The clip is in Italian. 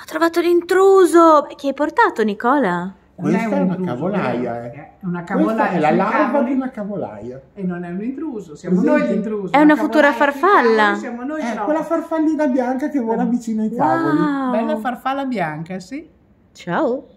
Ho trovato l'intruso! Che hai portato, Nicola? Questa è, un è, una intruso, cavolaia, eh. È una cavolaia. Questa è la larva di una cavolaia. E non è un intruso, siamo Così. noi l'intruso. È una, una futura farfalla. Siamo noi, è eh, quella farfallina bianca che vola vicino ai tavoli. Bella farfalla bianca, sì. Ciao.